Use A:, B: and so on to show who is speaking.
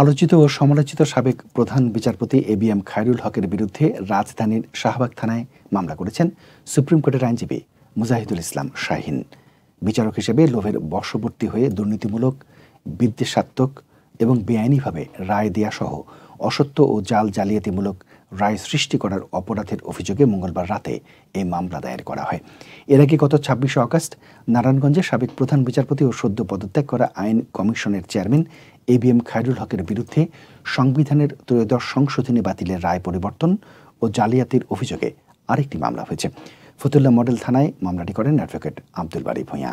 A: আলোচিত ও সমালোচিত সাবেক প্রধান বিচারপতি এ বি এম খায়রুল হকের বিরুদ্ধে রাজধানীর শাহবাগ থানায় মামলা করেছেন সুপ্রিম কোর্টের আইনজীবী মুজাহিদুল ইসলাম শাহিন বিচারক হিসেবে লোভের বশবর্তী হয়ে দুর্নীতিমূলক বিদ্বেষাত্মক এবং বেআইনিভাবে রায় দেয়াসহ অসত্য ও জাল জালিয়াতিমূলক রায় সৃষ্টি করার অপরাধের অভিযোগে মঙ্গলবার রাতে এই মামলা দায়ের করা হয় এর আগে গত ছাব্বিশে আগস্ট নারায়ণগঞ্জে সাবেক প্রধান বিচারপতি ও সদ্য পদত্যাগ করা আইন কমিশনের chairman A B M Khairul হকের বিরুদ্ধে সংবিধানের ত্রয়োদশ সংশোধনী বাতিলের রায় পরিবর্তন ও জালিয়াতির অভিযোগে আরেকটি মামলা হয়েছে ফতুল্লা মডেল থানায় মামলাটি করেন অ্যাডভোকেট আব্দুল বারী ভূঁইয়া